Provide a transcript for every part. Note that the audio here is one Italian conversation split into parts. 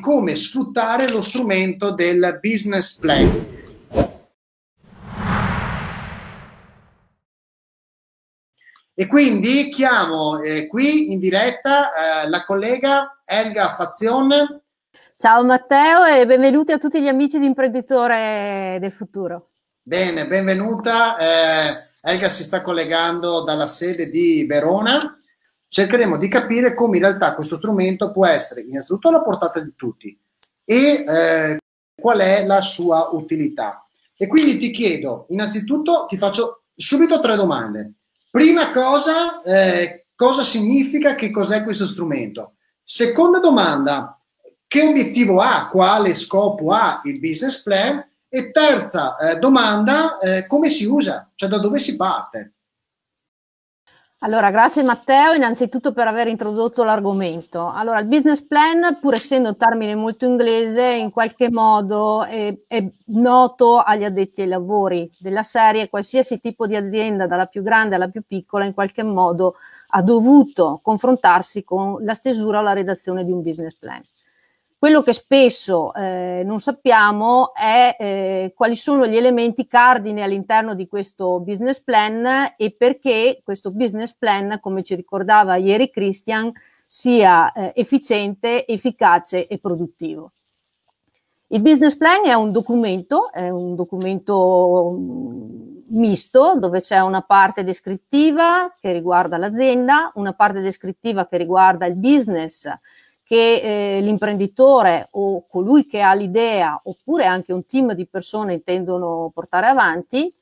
come sfruttare lo strumento del business plan. E quindi chiamo eh, qui in diretta eh, la collega Elga Fazione. Ciao Matteo e benvenuti a tutti gli amici di Imprenditore del Futuro. Bene, benvenuta. Eh, Elga si sta collegando dalla sede di Verona cercheremo di capire come in realtà questo strumento può essere innanzitutto alla portata di tutti e eh, qual è la sua utilità. E quindi ti chiedo, innanzitutto ti faccio subito tre domande. Prima cosa, eh, cosa significa, che cos'è questo strumento? Seconda domanda, che obiettivo ha, quale scopo ha il business plan? E terza eh, domanda, eh, come si usa, cioè da dove si parte? Allora, grazie Matteo innanzitutto per aver introdotto l'argomento. Allora, il business plan, pur essendo un termine molto inglese, in qualche modo è, è, noto agli addetti ai lavori della serie, qualsiasi tipo di azienda, dalla più grande alla più piccola, in qualche modo ha dovuto confrontarsi con la stesura o la redazione di un business plan. Quello che spesso eh, non sappiamo è eh, quali sono gli elementi cardine all'interno di questo business plan e perché questo business plan, come ci ricordava ieri Christian, sia eh, efficiente, efficace e produttivo. Il business plan è un documento, è un documento mm, misto dove c'è una parte descrittiva che riguarda l'azienda, una parte descrittiva che riguarda il business che eh, l'imprenditore o colui che ha l'idea oppure anche un team di persone intendono portare avanti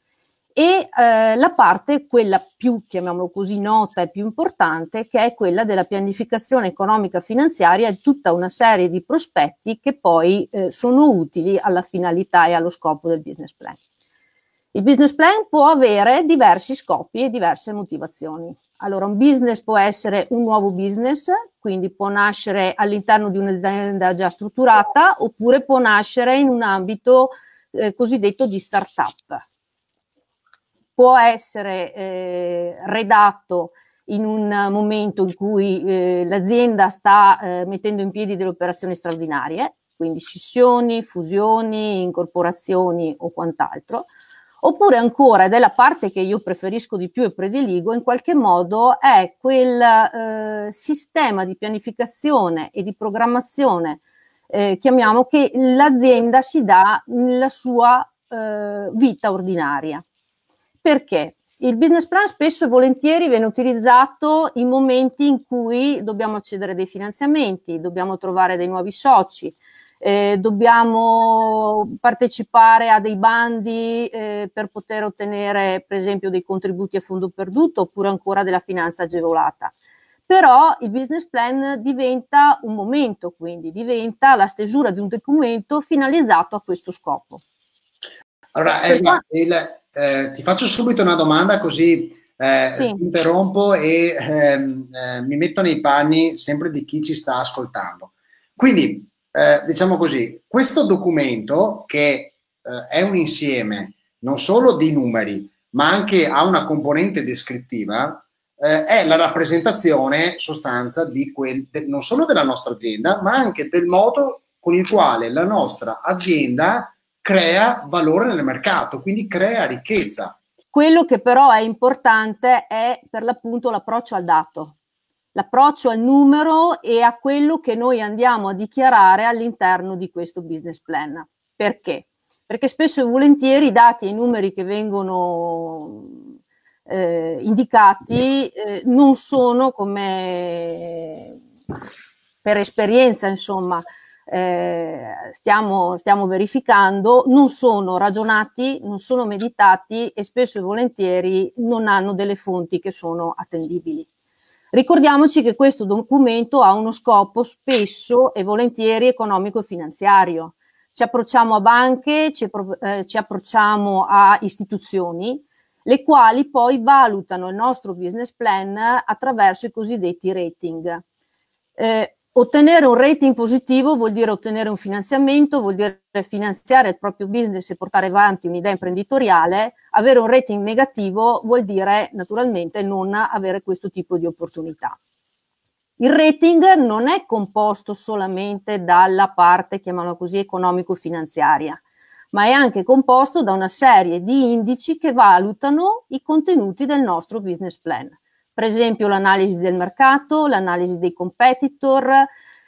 e eh, la parte, quella più, chiamiamolo così, nota e più importante, che è quella della pianificazione economica finanziaria e tutta una serie di prospetti che poi eh, sono utili alla finalità e allo scopo del business plan. Il business plan può avere diversi scopi e diverse motivazioni. Allora, un business può essere un nuovo business quindi può nascere all'interno di un'azienda già strutturata oppure può nascere in un ambito eh, cosiddetto di start-up. Può essere eh, redatto in un momento in cui eh, l'azienda sta eh, mettendo in piedi delle operazioni straordinarie, quindi scissioni, fusioni, incorporazioni o quant'altro Oppure ancora, ed è la parte che io preferisco di più e prediligo, in qualche modo è quel eh, sistema di pianificazione e di programmazione, eh, chiamiamo, che l'azienda si dà nella sua eh, vita ordinaria. Perché? Il business plan spesso e volentieri viene utilizzato in momenti in cui dobbiamo accedere a dei finanziamenti, dobbiamo trovare dei nuovi soci, eh, dobbiamo partecipare a dei bandi eh, per poter ottenere per esempio dei contributi a fondo perduto oppure ancora della finanza agevolata. Però il business plan diventa un momento, quindi diventa la stesura di un documento finalizzato a questo scopo. Allora, Elena, il, eh, ti faccio subito una domanda così eh, sì. interrompo e ehm, eh, mi metto nei panni sempre di chi ci sta ascoltando. Quindi eh, diciamo così, questo documento che eh, è un insieme non solo di numeri, ma anche ha una componente descrittiva, eh, è la rappresentazione sostanza di quel, de, non solo della nostra azienda, ma anche del modo con il quale la nostra azienda crea valore nel mercato, quindi crea ricchezza. Quello che però è importante è per l'appunto l'approccio al dato, l'approccio al numero e a quello che noi andiamo a dichiarare all'interno di questo business plan. Perché? Perché spesso e volentieri i dati e i numeri che vengono eh, indicati eh, non sono come per esperienza, insomma, eh, stiamo, stiamo, verificando, non sono ragionati, non sono meditati e spesso e volentieri non hanno delle fonti che sono attendibili. Ricordiamoci che questo documento ha uno scopo spesso e volentieri economico e finanziario. Ci approcciamo a banche, ci, appro- eh, ci approcciamo a istituzioni, le quali poi valutano il nostro business plan attraverso i cosiddetti rating. Eh, Ottenere un rating positivo vuol dire ottenere un finanziamento, vuol dire finanziare il proprio business e portare avanti un'idea imprenditoriale. Avere un rating negativo vuol dire naturalmente non avere questo tipo di opportunità. Il rating non è composto solamente dalla parte, chiamiamola così, economico-finanziaria, ma è anche composto da una serie di indici che valutano i contenuti del nostro business plan per esempio l'analisi del mercato, l'analisi dei competitor,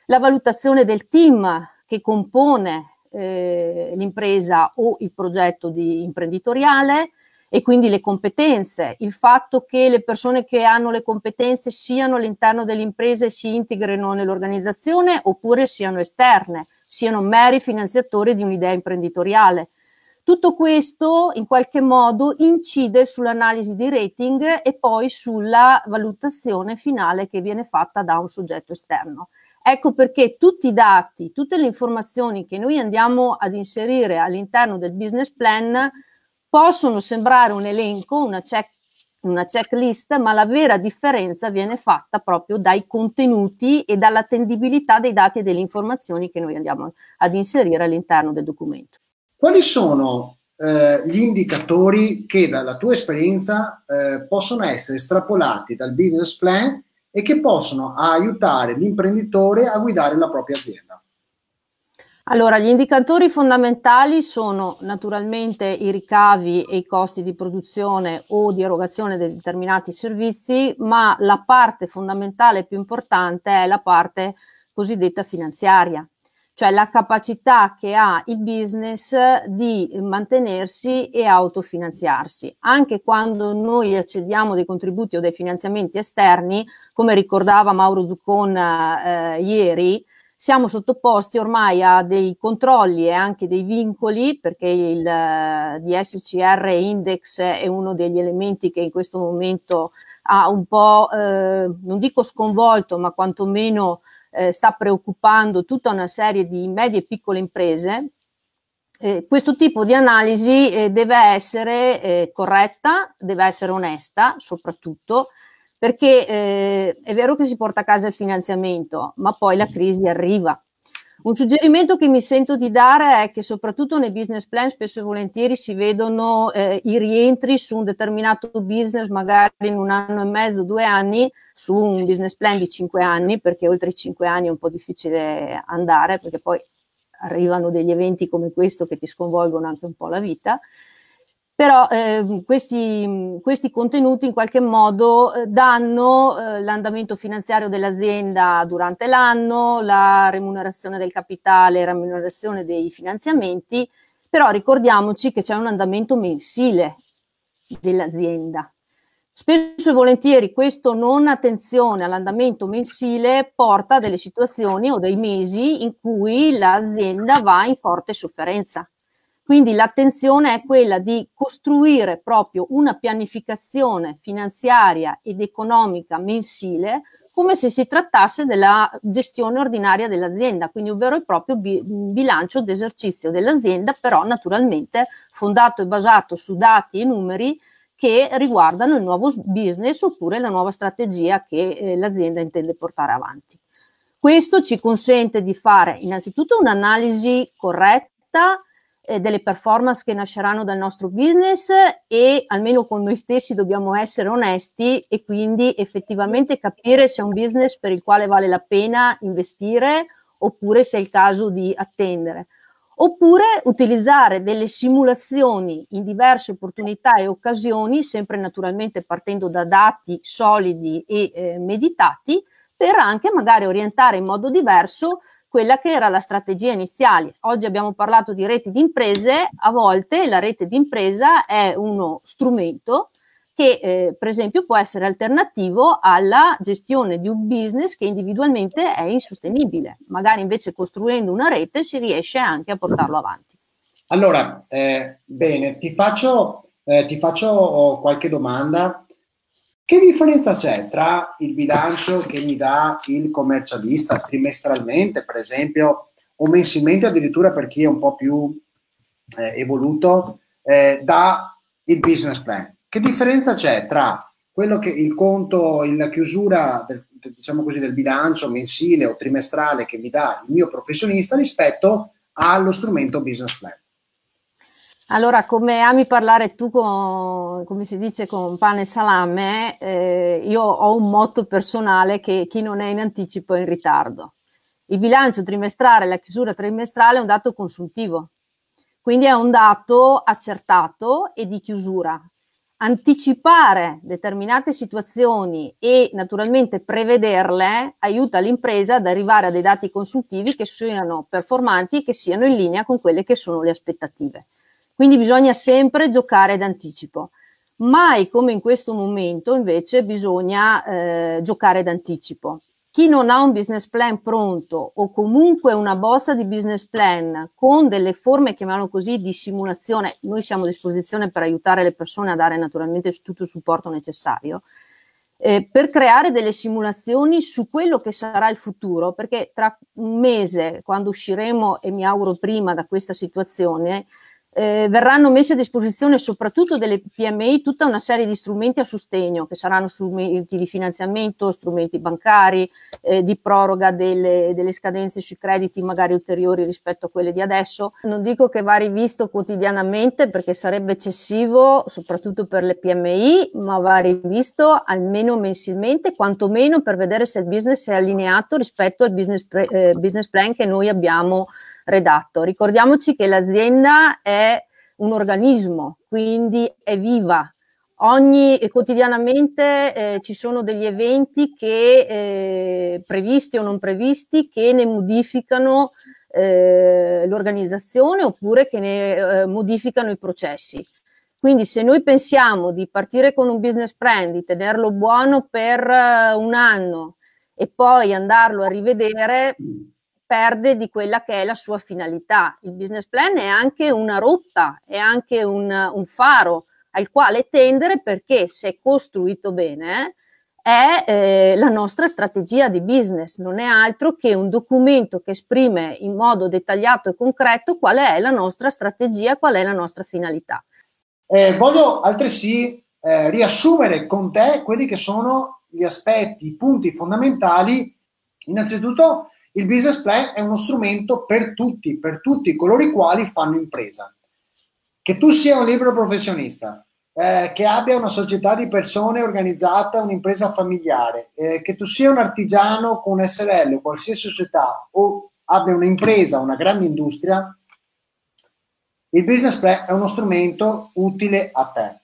la valutazione del team che compone eh, l'impresa o il progetto di imprenditoriale e quindi le competenze, il fatto che le persone che hanno le competenze siano all'interno dell'impresa e si integrino nell'organizzazione oppure siano esterne, siano meri finanziatori di un'idea imprenditoriale. Tutto questo in qualche modo incide sull'analisi di rating e poi sulla valutazione finale che viene fatta da un soggetto esterno. Ecco perché tutti i dati, tutte le informazioni che noi andiamo ad inserire all'interno del business plan possono sembrare un elenco, una, check, una checklist, ma la vera differenza viene fatta proprio dai contenuti e dall'attendibilità dei dati e delle informazioni che noi andiamo ad inserire all'interno del documento. Quali sono eh, gli indicatori che dalla tua esperienza eh, possono essere estrapolati dal business plan e che possono aiutare l'imprenditore a guidare la propria azienda? Allora, gli indicatori fondamentali sono naturalmente i ricavi e i costi di produzione o di erogazione di determinati servizi, ma la parte fondamentale più importante è la parte cosiddetta finanziaria, cioè la capacità che ha il business di mantenersi e autofinanziarsi. Anche quando noi accediamo dei contributi o dei finanziamenti esterni, come ricordava Mauro Zuccon eh, ieri, siamo sottoposti ormai a dei controlli e anche dei vincoli, perché il eh, DSCR Index è uno degli elementi che in questo momento ha un po', eh, non dico sconvolto, ma quantomeno eh, sta preoccupando tutta una serie di medie e piccole imprese, eh, questo tipo di analisi eh, deve essere eh, corretta, deve essere onesta soprattutto, perché eh, è vero che si porta a casa il finanziamento, ma poi la crisi arriva un suggerimento che mi sento di dare è che soprattutto nei business plan spesso e volentieri si vedono eh, i rientri su un determinato business magari in un anno e mezzo, due anni, su un business plan di cinque anni, perché oltre i cinque anni è un po' difficile andare, perché poi arrivano degli eventi come questo che ti sconvolgono anche un po' la vita però eh, questi, questi, contenuti in qualche modo eh, danno eh, l'andamento finanziario dell'azienda durante l'anno, la remunerazione del capitale, la remunerazione dei finanziamenti, però ricordiamoci che c'è un andamento mensile dell'azienda. Spesso e volentieri questo non attenzione all'andamento mensile porta a delle situazioni o dei mesi in cui l'azienda va in forte sofferenza quindi l'attenzione è quella di costruire proprio una pianificazione finanziaria ed economica mensile come se si trattasse della gestione ordinaria dell'azienda, quindi un vero e proprio bilancio d'esercizio dell'azienda, però naturalmente fondato e basato su dati e numeri che riguardano il nuovo business oppure la nuova strategia che eh, l'azienda intende portare avanti. Questo ci consente di fare innanzitutto un'analisi corretta eh, delle performance che nasceranno dal nostro business e almeno con noi stessi dobbiamo essere onesti e quindi effettivamente capire se è un business per il quale vale la pena investire oppure se è il caso di attendere. Oppure utilizzare delle simulazioni in diverse opportunità e occasioni, sempre naturalmente partendo da dati solidi e eh, meditati, per anche magari orientare in modo diverso quella che era la strategia iniziale. Oggi abbiamo parlato di reti di imprese, a volte la rete di impresa è uno strumento che eh, per esempio può essere alternativo alla gestione di un business che individualmente è insostenibile. Magari invece costruendo una rete si riesce anche a portarlo avanti. Allora, eh, bene, ti faccio, eh, ti faccio oh, qualche domanda che differenza c'è tra il bilancio che mi dà il commercialista trimestralmente, per esempio, o mensilmente addirittura per chi è un po' più eh, evoluto, eh, da il business plan? Che differenza c'è tra quello che il conto, la chiusura del, diciamo così, del bilancio mensile o trimestrale che mi dà il mio professionista rispetto allo strumento business plan? Allora, come ami parlare tu, con, come si dice, con pane e salame, eh, io ho un motto personale che chi non è in anticipo è in ritardo. Il bilancio trimestrale la chiusura trimestrale è un dato consultivo, quindi è un dato accertato e di chiusura. Anticipare determinate situazioni e naturalmente prevederle aiuta l'impresa ad arrivare a dei dati consultivi che siano performanti e che siano in linea con quelle che sono le aspettative. Quindi bisogna sempre giocare d'anticipo. Mai come in questo momento invece bisogna eh, giocare d'anticipo. Chi non ha un business plan pronto o comunque una bozza di business plan con delle forme, chiamiamolo così, di simulazione, noi siamo a disposizione per aiutare le persone a dare naturalmente tutto il supporto necessario, eh, per creare delle simulazioni su quello che sarà il futuro, perché tra un mese, quando usciremo e mi auguro prima da questa situazione, eh, verranno messe a disposizione soprattutto delle PMI tutta una serie di strumenti a sostegno, che saranno strumenti di finanziamento, strumenti bancari, eh, di proroga delle, delle, scadenze sui crediti magari ulteriori rispetto a quelle di adesso. Non dico che va rivisto quotidianamente perché sarebbe eccessivo, soprattutto per le PMI, ma va rivisto almeno mensilmente, quantomeno per vedere se il business è allineato rispetto al business, pre, eh, business plan che noi abbiamo redatto. Ricordiamoci che l'azienda è un organismo, quindi è viva. Ogni, eh, quotidianamente eh, ci sono degli eventi che, eh, previsti o non previsti che ne modificano eh, l'organizzazione oppure che ne eh, modificano i processi. Quindi se noi pensiamo di partire con un business plan, di tenerlo buono per eh, un anno e poi andarlo a rivedere, perde di quella che è la sua finalità. Il business plan è anche una rotta, è anche un, un faro al quale tendere perché se costruito bene è eh, la nostra strategia di business, non è altro che un documento che esprime in modo dettagliato e concreto qual è la nostra strategia, qual è la nostra finalità. Eh, voglio altresì eh, riassumere con te quelli che sono gli aspetti, i punti fondamentali, innanzitutto il business plan è uno strumento per tutti, per tutti coloro i quali fanno impresa. Che tu sia un libero professionista, eh, che abbia una società di persone organizzata, un'impresa familiare, eh, che tu sia un artigiano con un SRL, qualsiasi società o abbia un'impresa, una grande industria, il business plan è uno strumento utile a te.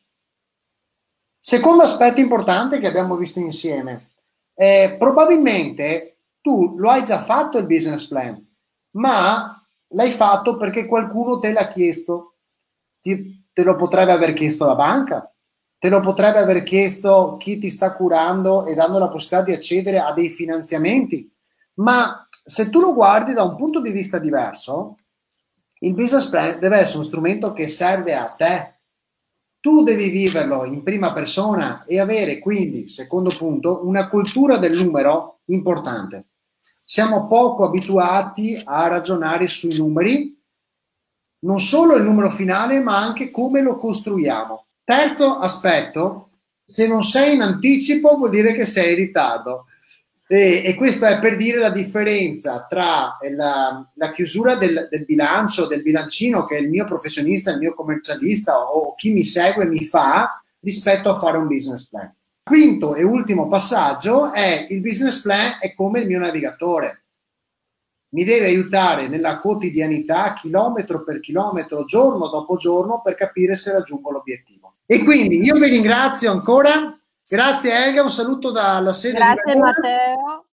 Secondo aspetto importante che abbiamo visto insieme, eh, probabilmente tu lo hai già fatto il business plan, ma l'hai fatto perché qualcuno te l'ha chiesto. Ti, te lo potrebbe aver chiesto la banca, te lo potrebbe aver chiesto chi ti sta curando e dando la possibilità di accedere a dei finanziamenti. Ma se tu lo guardi da un punto di vista diverso, il business plan deve essere uno strumento che serve a te. Tu devi viverlo in prima persona e avere quindi, secondo punto, una cultura del numero importante siamo poco abituati a ragionare sui numeri, non solo il numero finale, ma anche come lo costruiamo. Terzo aspetto, se non sei in anticipo vuol dire che sei in ritardo. E, e questo è per dire la differenza tra la, la chiusura del, del, bilancio, del bilancino che il mio professionista, il mio commercialista o chi mi segue mi fa rispetto a fare un business plan. Quinto e ultimo passaggio è il business plan è come il mio navigatore. Mi deve aiutare nella quotidianità, chilometro per chilometro, giorno dopo giorno, per capire se raggiungo l'obiettivo. E quindi io vi ringrazio ancora. Grazie Elga, un saluto dalla sede Grazie di Matteo.